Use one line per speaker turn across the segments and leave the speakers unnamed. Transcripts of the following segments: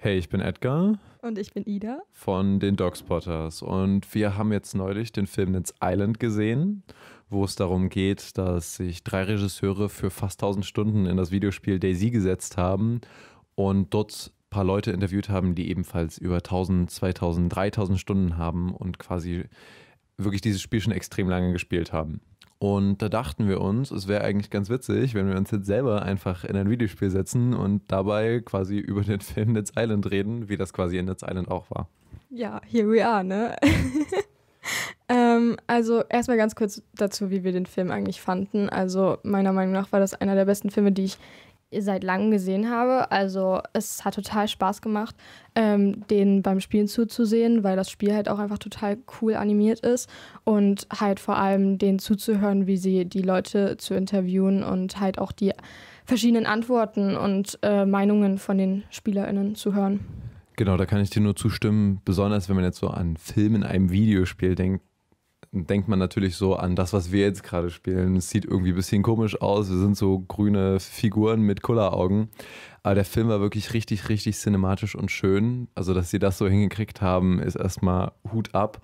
Hey, ich bin Edgar.
Und ich bin Ida.
Von den Dogspotters. Und wir haben jetzt neulich den Film Nens Island gesehen, wo es darum geht, dass sich drei Regisseure für fast 1000 Stunden in das Videospiel Daisy gesetzt haben und dort ein paar Leute interviewt haben, die ebenfalls über 1000, 2000, 3000 Stunden haben und quasi wirklich dieses Spiel schon extrem lange gespielt haben. Und da dachten wir uns, es wäre eigentlich ganz witzig, wenn wir uns jetzt selber einfach in ein Videospiel setzen und dabei quasi über den Film Netz Island reden, wie das quasi in Netz Island auch war.
Ja, here we are, ne? ähm, also erstmal ganz kurz dazu, wie wir den Film eigentlich fanden. Also meiner Meinung nach war das einer der besten Filme, die ich seit langem gesehen habe. Also es hat total Spaß gemacht, ähm, denen beim Spielen zuzusehen, weil das Spiel halt auch einfach total cool animiert ist und halt vor allem denen zuzuhören, wie sie die Leute zu interviewen und halt auch die verschiedenen Antworten und äh, Meinungen von den SpielerInnen zu hören.
Genau, da kann ich dir nur zustimmen. Besonders wenn man jetzt so an Film in einem Videospiel denkt, denkt man natürlich so an das, was wir jetzt gerade spielen. Es sieht irgendwie ein bisschen komisch aus. Wir sind so grüne Figuren mit Kulleraugen. Aber der Film war wirklich richtig, richtig cinematisch und schön. Also, dass sie das so hingekriegt haben, ist erstmal Hut ab.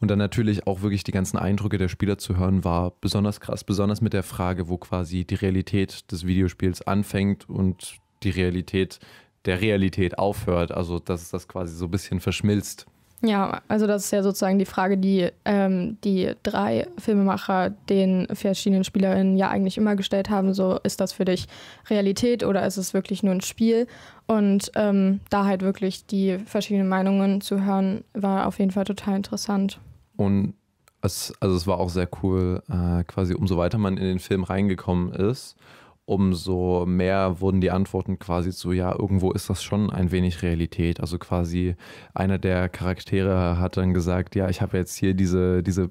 Und dann natürlich auch wirklich die ganzen Eindrücke der Spieler zu hören, war besonders krass. Besonders mit der Frage, wo quasi die Realität des Videospiels anfängt und die Realität der Realität aufhört. Also, dass es das quasi so ein bisschen verschmilzt.
Ja, also das ist ja sozusagen die Frage, die ähm, die drei Filmemacher den verschiedenen SpielerInnen ja eigentlich immer gestellt haben. So, ist das für dich Realität oder ist es wirklich nur ein Spiel? Und ähm, da halt wirklich die verschiedenen Meinungen zu hören, war auf jeden Fall total interessant.
Und es, also es war auch sehr cool, äh, quasi umso weiter man in den Film reingekommen ist, umso mehr wurden die Antworten quasi zu, ja, irgendwo ist das schon ein wenig Realität. Also quasi einer der Charaktere hat dann gesagt, ja, ich habe jetzt hier diese, diese,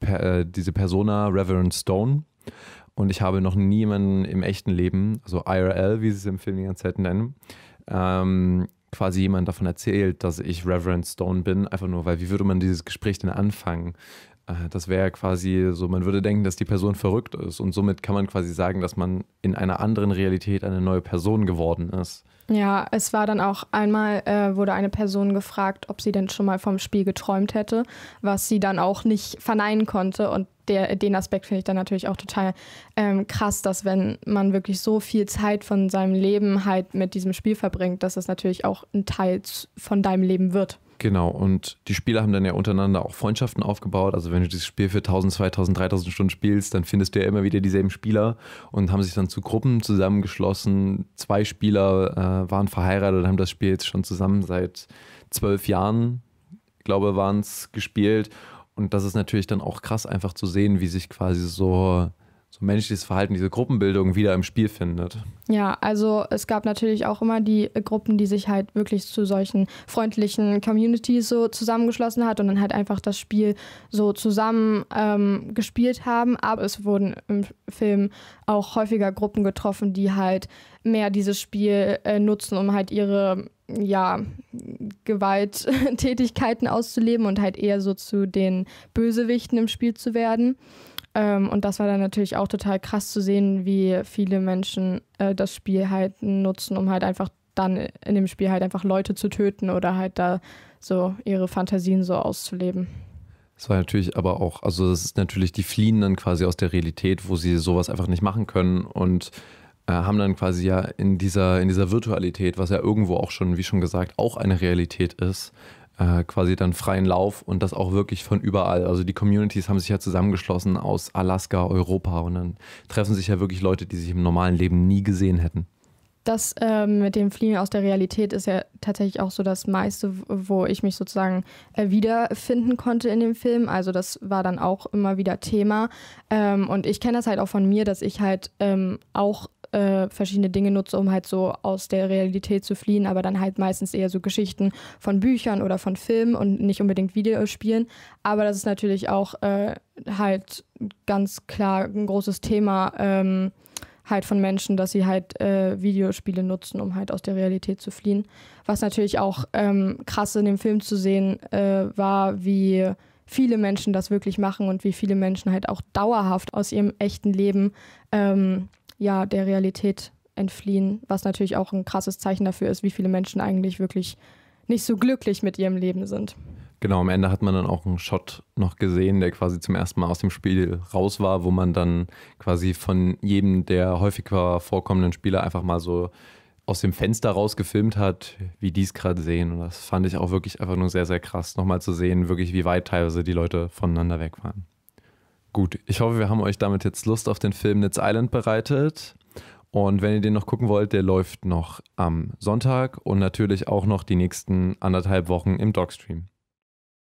äh, diese Persona Reverend Stone und ich habe noch niemanden im echten Leben, also IRL, wie sie es im Film die ganze Zeit nennen, ähm, quasi jemand davon erzählt, dass ich Reverend Stone bin, einfach nur, weil wie würde man dieses Gespräch denn anfangen? Äh, das wäre quasi so, man würde denken, dass die Person verrückt ist und somit kann man quasi sagen, dass man in einer anderen Realität eine neue Person geworden ist.
Ja, es war dann auch einmal, äh, wurde eine Person gefragt, ob sie denn schon mal vom Spiel geträumt hätte, was sie dann auch nicht verneinen konnte. Und der, den Aspekt finde ich dann natürlich auch total ähm, krass, dass wenn man wirklich so viel Zeit von seinem Leben halt mit diesem Spiel verbringt, dass es natürlich auch ein Teil von deinem Leben wird.
Genau, und die Spieler haben dann ja untereinander auch Freundschaften aufgebaut. Also wenn du dieses Spiel für 1000, 2000, 3000 Stunden spielst, dann findest du ja immer wieder dieselben Spieler und haben sich dann zu Gruppen zusammengeschlossen. Zwei Spieler äh, waren verheiratet haben das Spiel jetzt schon zusammen seit zwölf Jahren, glaube waren es, gespielt. Und das ist natürlich dann auch krass einfach zu sehen, wie sich quasi so so menschliches Verhalten, diese Gruppenbildung wieder im Spiel findet.
Ja, also es gab natürlich auch immer die Gruppen, die sich halt wirklich zu solchen freundlichen Communities so zusammengeschlossen hat und dann halt einfach das Spiel so zusammen ähm, gespielt haben. Aber es wurden im Film auch häufiger Gruppen getroffen, die halt mehr dieses Spiel äh, nutzen, um halt ihre ja, Gewalttätigkeiten auszuleben und halt eher so zu den Bösewichten im Spiel zu werden. Ähm, und das war dann natürlich auch total krass zu sehen, wie viele Menschen äh, das Spiel halt nutzen, um halt einfach dann in dem Spiel halt einfach Leute zu töten oder halt da so ihre Fantasien so auszuleben.
Das war natürlich aber auch, also das ist natürlich, die fliehen dann quasi aus der Realität, wo sie sowas einfach nicht machen können und äh, haben dann quasi ja in dieser, in dieser Virtualität, was ja irgendwo auch schon, wie schon gesagt, auch eine Realität ist, äh, quasi dann freien Lauf und das auch wirklich von überall. Also die Communities haben sich ja zusammengeschlossen aus Alaska, Europa und dann treffen sich ja wirklich Leute, die sich im normalen Leben nie gesehen hätten.
Das ähm, mit dem Fliehen aus der Realität ist ja tatsächlich auch so das meiste, wo ich mich sozusagen äh, wiederfinden konnte in dem Film. Also das war dann auch immer wieder Thema. Ähm, und ich kenne das halt auch von mir, dass ich halt ähm, auch äh, verschiedene Dinge nutze, um halt so aus der Realität zu fliehen, aber dann halt meistens eher so Geschichten von Büchern oder von Filmen und nicht unbedingt Videospielen. Aber das ist natürlich auch äh, halt ganz klar ein großes Thema ähm, halt von Menschen, dass sie halt äh, Videospiele nutzen, um halt aus der Realität zu fliehen. Was natürlich auch ähm, krass in dem Film zu sehen äh, war, wie viele Menschen das wirklich machen und wie viele Menschen halt auch dauerhaft aus ihrem echten Leben ähm, ja, der Realität entfliehen, was natürlich auch ein krasses Zeichen dafür ist, wie viele Menschen eigentlich wirklich nicht so glücklich mit ihrem Leben sind.
Genau, am Ende hat man dann auch einen Shot noch gesehen, der quasi zum ersten Mal aus dem Spiel raus war, wo man dann quasi von jedem der häufiger vorkommenden Spieler einfach mal so aus dem Fenster rausgefilmt hat, wie die es gerade sehen. Und das fand ich auch wirklich einfach nur sehr, sehr krass, nochmal zu sehen, wirklich wie weit teilweise die Leute voneinander weg waren. Gut, ich hoffe, wir haben euch damit jetzt Lust auf den Film Nitz Island bereitet. Und wenn ihr den noch gucken wollt, der läuft noch am Sonntag und natürlich auch noch die nächsten anderthalb Wochen im Dogstream.